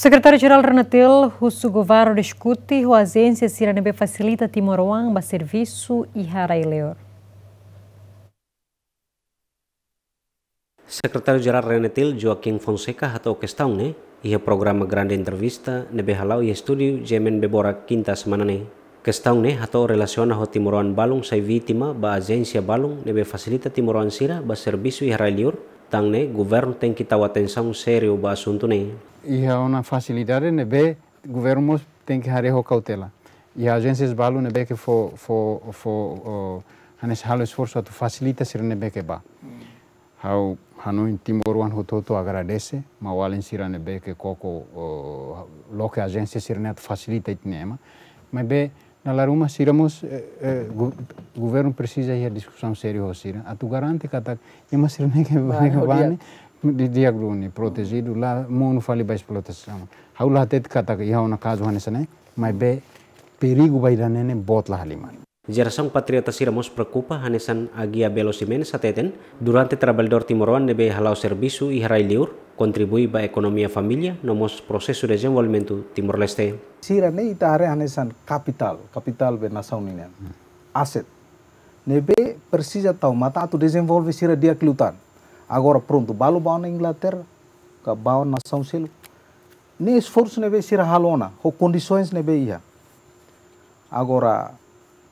Secretário Geral Renatel, Russo Govaro discute a agência se fasilita facilita Oan ba serviço e Haraileor. Secretário-Geral Renatil Joaquim Fonseca atau Kestaung ne, ia programa grande entrevista nebe halau ia studio jemen bebora quinta semana ne. Kestaung ne atau relaciona ho Timoruan Balung sai vítima ba agência Balung nebe facilita Timoruan Sira ba serviço e Haraliur tang ne governo tem que tau atenção sério ba assunto ne. É uma facilidade é né? nebe governos têm que o cautela. E a agência de balo nebe né, que for for for hanes halo esforço a tu facilita ser nebe né, que ba. Hau hanu in Timor wan hototo agradece, ma walen sira nebe que coco lo que a agência ser net facilita itnema. Mas be na laruma siramos eh, eh, governo precisa ir a discussão sério sira. A tu garante que tá, mas sirne que vai que vale protezi du la monu fali bai splotesi sama. Haula tet kata ke hau na kazu hane sana mai be perigo bai dane ne bot la haliman Geração patriota Siramos hane hanesan agia belosimen sateten durante trabalhador timoruan nebe halau servisu e harai liur kontribui ba ekonomia familia nomos prosesu de Timor Leste. Sira ne itare hanesan kapital, kapital be nação ninen. Hmm. Aset. Nebe persija tau mata atu desenvolve sira dia kelutan. Agora, pronto, balo bom na Inglaterra, que na São Silo. Nem esforço neve a halona, ou condições neve ia. Agora,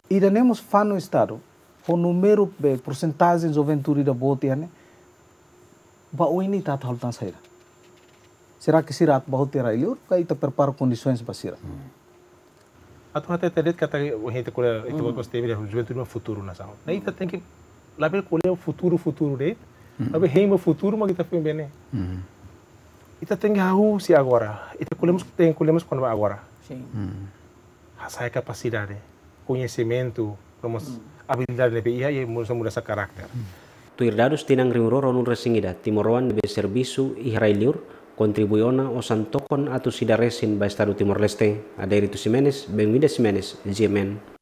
iremos fã no Estado, o número de porcentagens de juventude da bote, né? Ba o ini tá tal tan saira. Será que sirat bahut tera ilur ka ita prepara condições para sira. Atu hata é tedet kata o gente kula itu ko stebe da juventude no é futuro na sao. Na ita tem que lá ver qual o futuro futuro dele Mm-hmm. Tapi hei, mau futuro, mau kita pun bem. Mm-hmm. Ita tengah hau si agora. Ita kulemos, tengah kulemos kono agora. Sim. Mm-hmm. Essa capacidade, conhecimento, promos habilidade de PIA e iya, muda muda essa carácter. Tu irdados tinang rimuro ronun resingida, timoroan be servisu ihrailiur, kontribuiona o santokon atu sidaresin ba estado Timor Leste, aderitu Simenes, Benguida Simenes, Jemen.